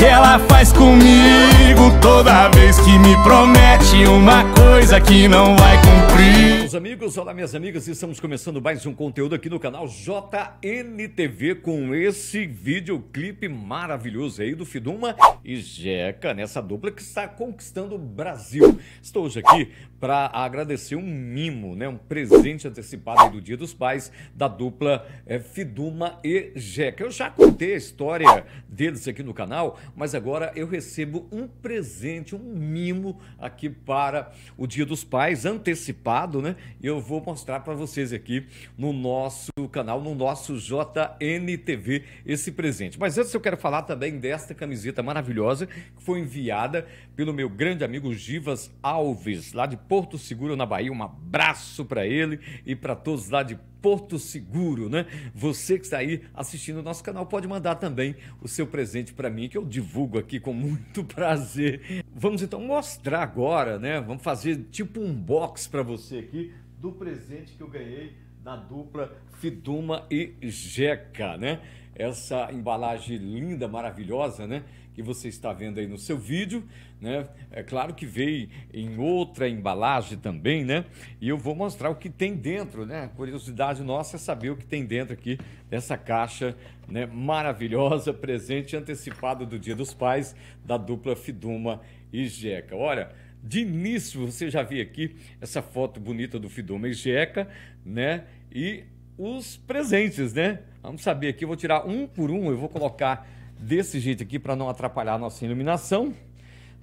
que ela faz comigo toda vez que me promete uma coisa que não vai cumprir. Meus amigos, olá minhas amigas, estamos começando mais um conteúdo aqui no canal JNTV com esse videoclipe maravilhoso aí do Fiduma e Jeca, nessa dupla que está conquistando o Brasil. Estou hoje aqui para agradecer um mimo, né, um presente antecipado do Dia dos Pais da dupla é, Fiduma e Jeca. Eu já contei a história deles aqui no canal, mas agora eu recebo um presente, um mimo aqui para o Dia dos Pais, antecipado, né? Eu vou mostrar para vocês aqui no nosso canal, no nosso JNTV, esse presente. Mas antes eu quero falar também desta camiseta maravilhosa que foi enviada pelo meu grande amigo Givas Alves, lá de Porto Seguro, na Bahia. Um abraço para ele e para todos lá de Porto Seguro, né? Você que está aí assistindo o nosso canal pode mandar também o seu presente para mim, que eu divulgo aqui com muito prazer. Vamos então mostrar agora, né? Vamos fazer tipo um box para você aqui do presente que eu ganhei da dupla Fiduma e Jeca, né? Essa embalagem linda, maravilhosa, né? Que você está vendo aí no seu vídeo, né? É claro que veio em outra embalagem também, né? E eu vou mostrar o que tem dentro, né? A curiosidade nossa é saber o que tem dentro aqui dessa caixa, né? Maravilhosa, presente antecipado do Dia dos Pais da dupla Fiduma e Jeca. Olha, de início, você já viu aqui essa foto bonita do Fidoma e Jeca, né? E os presentes, né? Vamos saber aqui, eu vou tirar um por um, eu vou colocar desse jeito aqui para não atrapalhar a nossa iluminação.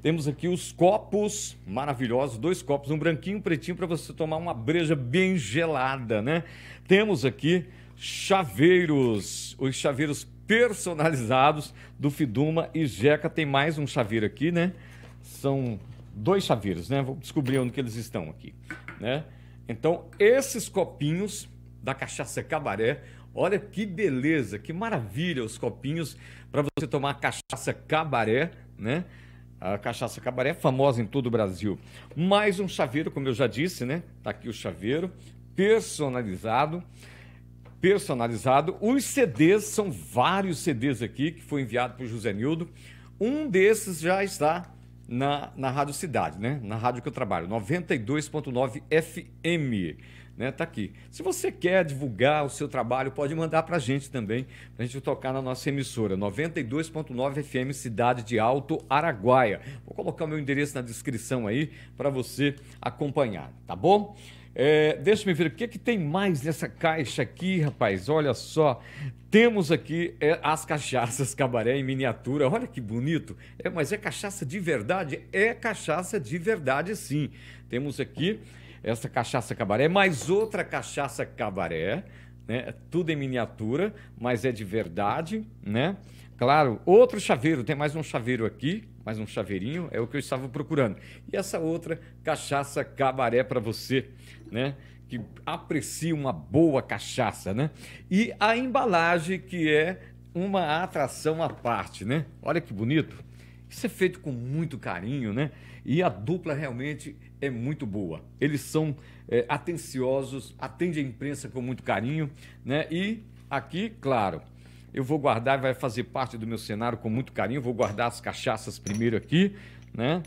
Temos aqui os copos maravilhosos, dois copos, um branquinho e um pretinho para você tomar uma breja bem gelada, né? Temos aqui chaveiros, os chaveiros personalizados do Fiduma e Jeca. Tem mais um chaveiro aqui, né? São dois chaveiros, né? Vou descobrir onde que eles estão aqui, né? Então, esses copinhos da cachaça cabaré, olha que beleza, que maravilha os copinhos para você tomar cachaça cabaré, né? A cachaça cabaré é famosa em todo o Brasil. Mais um chaveiro, como eu já disse, né? Tá aqui o chaveiro personalizado. Personalizado. Os CDs são vários CDs aqui que foi enviado o José Nildo. Um desses já está na, na Rádio Cidade, né? Na rádio que eu trabalho, 92.9 FM, né? Tá aqui. Se você quer divulgar o seu trabalho, pode mandar para a gente também, para a gente tocar na nossa emissora, 92.9 FM Cidade de Alto Araguaia. Vou colocar o meu endereço na descrição aí para você acompanhar, tá bom? É, deixa eu ver, o que, é que tem mais nessa caixa aqui, rapaz? Olha só, temos aqui é, as cachaças cabaré em miniatura, olha que bonito. É, mas é cachaça de verdade? É cachaça de verdade, sim. Temos aqui essa cachaça cabaré, mais outra cachaça cabaré, né? Tudo em miniatura, mas é de verdade, né? Claro, outro chaveiro, tem mais um chaveiro aqui, mais um chaveirinho, é o que eu estava procurando. E essa outra cachaça cabaré para você, né? Que aprecia uma boa cachaça, né? E a embalagem que é uma atração à parte, né? Olha que bonito. Isso é feito com muito carinho, né? E a dupla realmente é muito boa. Eles são é, atenciosos, atendem a imprensa com muito carinho, né? E aqui, claro, eu vou guardar, vai fazer parte do meu cenário com muito carinho. Vou guardar as cachaças primeiro aqui, né?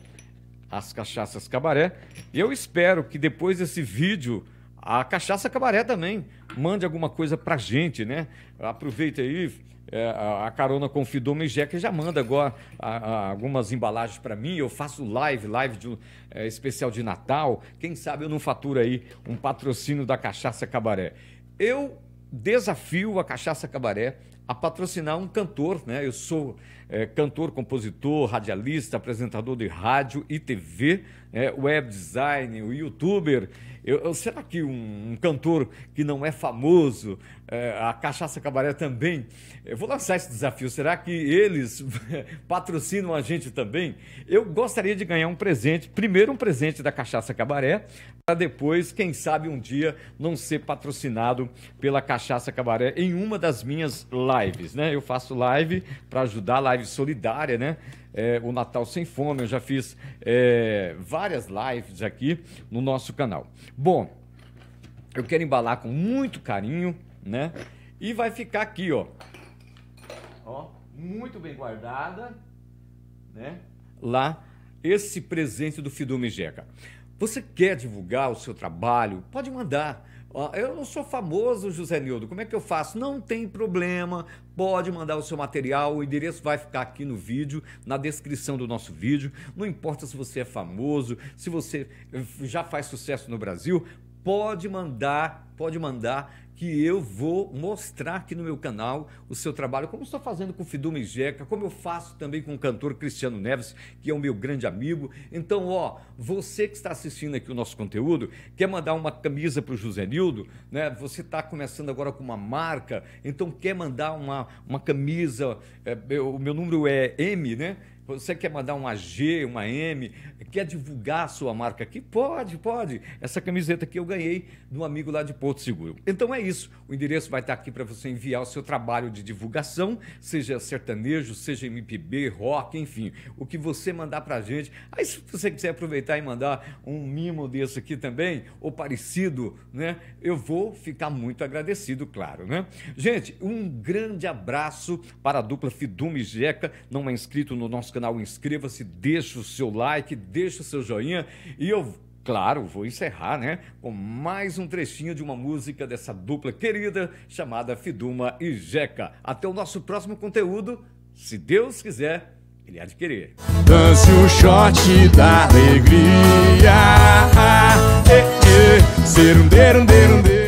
As cachaças cabaré. Eu espero que depois desse vídeo a cachaça cabaré também mande alguma coisa pra gente, né? Aproveita aí, é, a carona confidou Fidoma Jeca já manda agora a, a, algumas embalagens para mim. Eu faço live, live de, é, especial de Natal. Quem sabe eu não faturo aí um patrocínio da Cachaça Cabaré. Eu desafio a Cachaça Cabaré a patrocinar um cantor, né? Eu sou é, cantor, compositor, radialista, apresentador de rádio e TV, é, né? web design, o youtuber. Eu, eu, será que um, um, cantor que não é famoso, é, a Cachaça Cabaré também? Eu vou lançar esse desafio. Será que eles patrocinam a gente também? Eu gostaria de ganhar um presente, primeiro um presente da Cachaça Cabaré, para depois, quem sabe um dia, não ser patrocinado pela Cachaça Cabaré em uma das minhas lives lives, né? Eu faço live para ajudar, live solidária, né? É, o Natal Sem Fome, eu já fiz é, várias lives aqui no nosso canal. Bom, eu quero embalar com muito carinho, né? E vai ficar aqui, ó. Ó, muito bem guardada, né? Lá, esse presente do Fidume Jeca. Você quer divulgar o seu trabalho? Pode mandar eu não sou famoso, José Nildo, como é que eu faço? Não tem problema, pode mandar o seu material, o endereço vai ficar aqui no vídeo, na descrição do nosso vídeo. Não importa se você é famoso, se você já faz sucesso no Brasil, pode mandar, pode mandar que eu vou mostrar aqui no meu canal o seu trabalho, como estou fazendo com o Fidu Jeca, como eu faço também com o cantor Cristiano Neves, que é o meu grande amigo. Então, ó, você que está assistindo aqui o nosso conteúdo, quer mandar uma camisa para o José Nildo, né? Você está começando agora com uma marca, então quer mandar uma, uma camisa, é, o meu número é M, né? Você quer mandar uma G, uma M, quer divulgar a sua marca aqui? Pode, pode. Essa camiseta aqui eu ganhei de um amigo lá de Porto Seguro. Então é isso. O endereço vai estar aqui para você enviar o seu trabalho de divulgação, seja sertanejo, seja MPB, rock, enfim, o que você mandar para a gente. Aí se você quiser aproveitar e mandar um mimo desse aqui também, ou parecido, né? Eu vou ficar muito agradecido, claro, né? Gente, um grande abraço para a dupla Fidume Jeca. Não é inscrito no nosso canal canal, inscreva-se, deixe o seu like, deixe o seu joinha e eu claro, vou encerrar, né, com mais um trechinho de uma música dessa dupla querida chamada Fiduma e Jeca. Até o nosso próximo conteúdo, se Deus quiser, ele há de querer. Dance o shot da alegria, é, é, ser um derundê, um derundê.